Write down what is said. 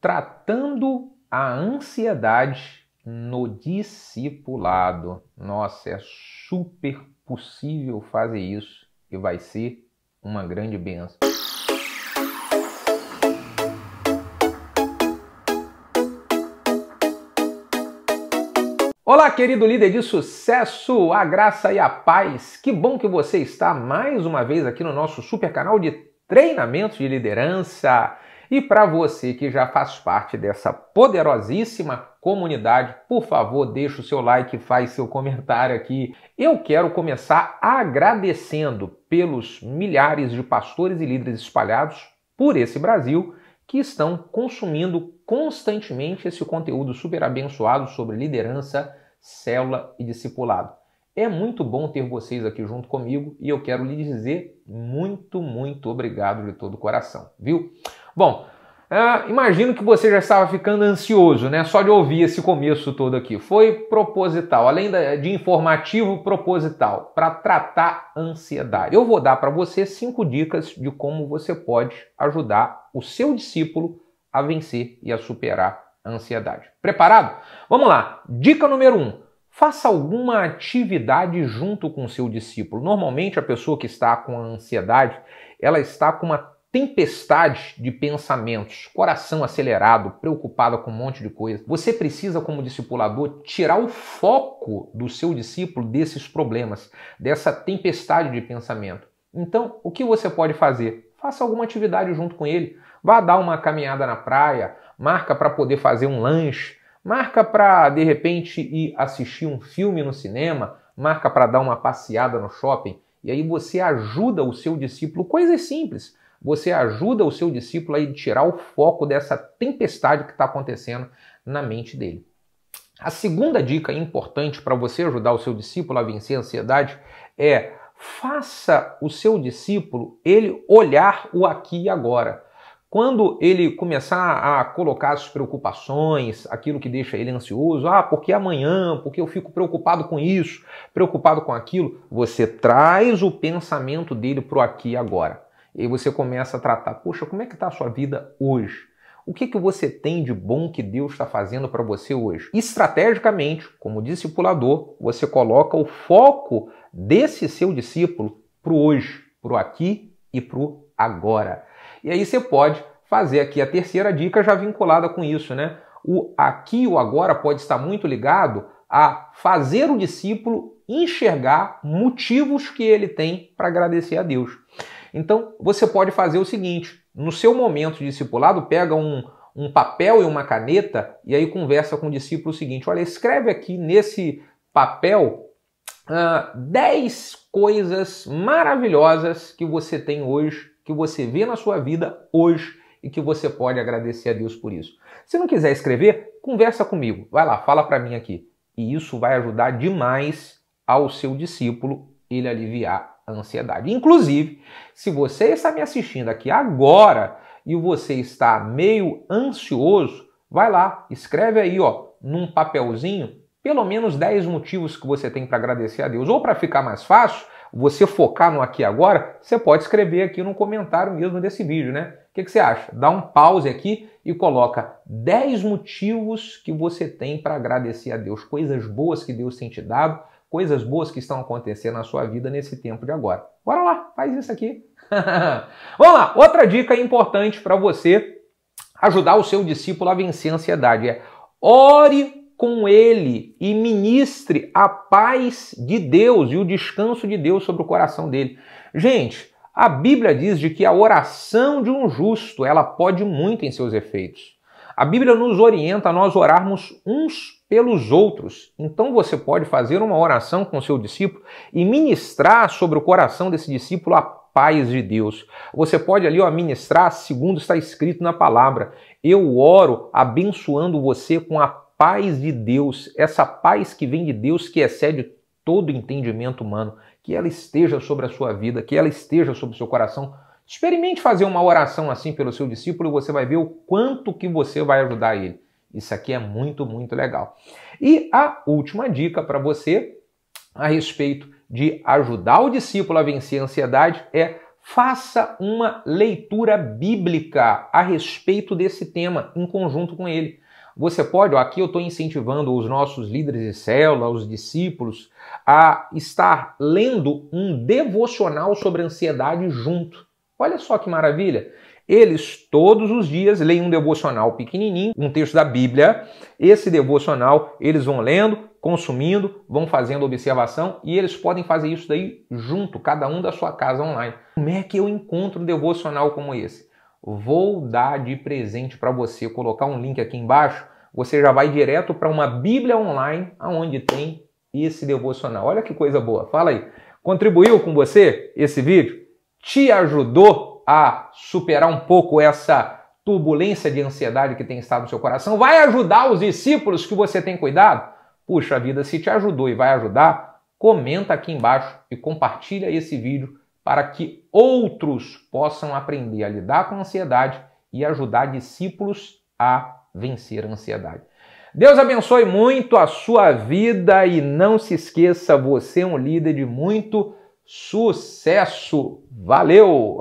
Tratando a ansiedade no discipulado. Nossa, é super possível fazer isso e vai ser uma grande benção. Olá, querido líder de sucesso, a graça e a paz. Que bom que você está mais uma vez aqui no nosso super canal de treinamentos de liderança. E para você que já faz parte dessa poderosíssima comunidade, por favor, deixa o seu like, faz seu comentário aqui. Eu quero começar agradecendo pelos milhares de pastores e líderes espalhados por esse Brasil que estão consumindo constantemente esse conteúdo super abençoado sobre liderança, célula e discipulado. É muito bom ter vocês aqui junto comigo e eu quero lhe dizer muito, muito obrigado de todo o coração, viu? Bom, uh, imagino que você já estava ficando ansioso, né? Só de ouvir esse começo todo aqui. Foi proposital, além de informativo, proposital, para tratar ansiedade. Eu vou dar para você cinco dicas de como você pode ajudar o seu discípulo a vencer e a superar a ansiedade. Preparado? Vamos lá. Dica número um. Faça alguma atividade junto com o seu discípulo. Normalmente a pessoa que está com ansiedade, ela está com uma tempestade de pensamentos, coração acelerado, preocupado com um monte de coisa. Você precisa, como discipulador, tirar o foco do seu discípulo desses problemas, dessa tempestade de pensamento. Então, o que você pode fazer? Faça alguma atividade junto com ele. Vá dar uma caminhada na praia, marca para poder fazer um lanche, marca para de repente ir assistir um filme no cinema, marca para dar uma passeada no shopping. E aí você ajuda o seu discípulo, coisas simples. Você ajuda o seu discípulo a tirar o foco dessa tempestade que está acontecendo na mente dele. A segunda dica importante para você ajudar o seu discípulo a vencer a ansiedade é faça o seu discípulo ele olhar o aqui e agora. Quando ele começar a colocar as preocupações, aquilo que deixa ele ansioso, ah, porque amanhã, porque eu fico preocupado com isso, preocupado com aquilo, você traz o pensamento dele para o aqui e agora. E aí você começa a tratar, poxa, como é que está a sua vida hoje? O que, que você tem de bom que Deus está fazendo para você hoje? Estrategicamente, como discipulador, você coloca o foco desse seu discípulo para o hoje, para o aqui e para o agora. E aí você pode fazer aqui a terceira dica já vinculada com isso, né? O aqui o agora pode estar muito ligado a fazer o discípulo enxergar motivos que ele tem para agradecer a Deus. Então, você pode fazer o seguinte, no seu momento de discipulado, pega um, um papel e uma caneta e aí conversa com o discípulo o seguinte, olha, escreve aqui nesse papel uh, ah, 10 coisas maravilhosas que você tem hoje que você vê na sua vida hoje e que você pode agradecer a Deus por isso. Se não quiser escrever, conversa comigo. Vai lá, fala para mim aqui. E isso vai ajudar demais ao seu discípulo ele aliviar a ansiedade. Inclusive, se você está me assistindo aqui agora e você está meio ansioso, vai lá, escreve aí, ó, num papelzinho, pelo menos 10 motivos que você tem para agradecer a Deus ou para ficar mais fácil, você focar no aqui agora, você pode escrever aqui no comentário mesmo desse vídeo, né? O que, que você acha? Dá um pause aqui e coloca 10 motivos que você tem para agradecer a Deus, coisas boas que Deus tem te dado, coisas boas que estão acontecendo na sua vida nesse tempo de agora. Bora lá, faz isso aqui. Vamos lá, outra dica importante para você ajudar o seu discípulo a vencer a ansiedade é ore com ele e ministre a paz de Deus e o descanso de Deus sobre o coração dele. Gente, a Bíblia diz de que a oração de um justo, ela pode muito em seus efeitos. A Bíblia nos orienta a nós orarmos uns pelos outros. Então você pode fazer uma oração com seu discípulo e ministrar sobre o coração desse discípulo a paz de Deus. Você pode ali ó, ministrar, segundo está escrito na palavra. Eu oro abençoando você com a paz de Deus, essa paz que vem de Deus, que excede todo entendimento humano, que ela esteja sobre a sua vida, que ela esteja sobre o seu coração. Experimente fazer uma oração assim pelo seu discípulo e você vai ver o quanto que você vai ajudar ele. Isso aqui é muito, muito legal. E a última dica para você a respeito de ajudar o discípulo a vencer a ansiedade é faça uma leitura bíblica a respeito desse tema em conjunto com ele. Você pode, aqui eu estou incentivando os nossos líderes de célula, os discípulos, a estar lendo um devocional sobre ansiedade junto. Olha só que maravilha! Eles todos os dias leem um devocional pequenininho, um texto da Bíblia. Esse devocional eles vão lendo, consumindo, vão fazendo observação e eles podem fazer isso daí junto, cada um da sua casa online. Como é que eu encontro um devocional como esse? vou dar de presente para você, colocar um link aqui embaixo, você já vai direto para uma Bíblia online aonde tem esse devocional. Olha que coisa boa. Fala aí. Contribuiu com você esse vídeo? Te ajudou a superar um pouco essa turbulência de ansiedade que tem estado no seu coração? Vai ajudar os discípulos que você tem cuidado? Puxa vida, se te ajudou e vai ajudar, comenta aqui embaixo e compartilha esse vídeo para que outros possam aprender a lidar com a ansiedade e ajudar discípulos a vencer a ansiedade. Deus abençoe muito a sua vida e não se esqueça, você é um líder de muito sucesso. Valeu!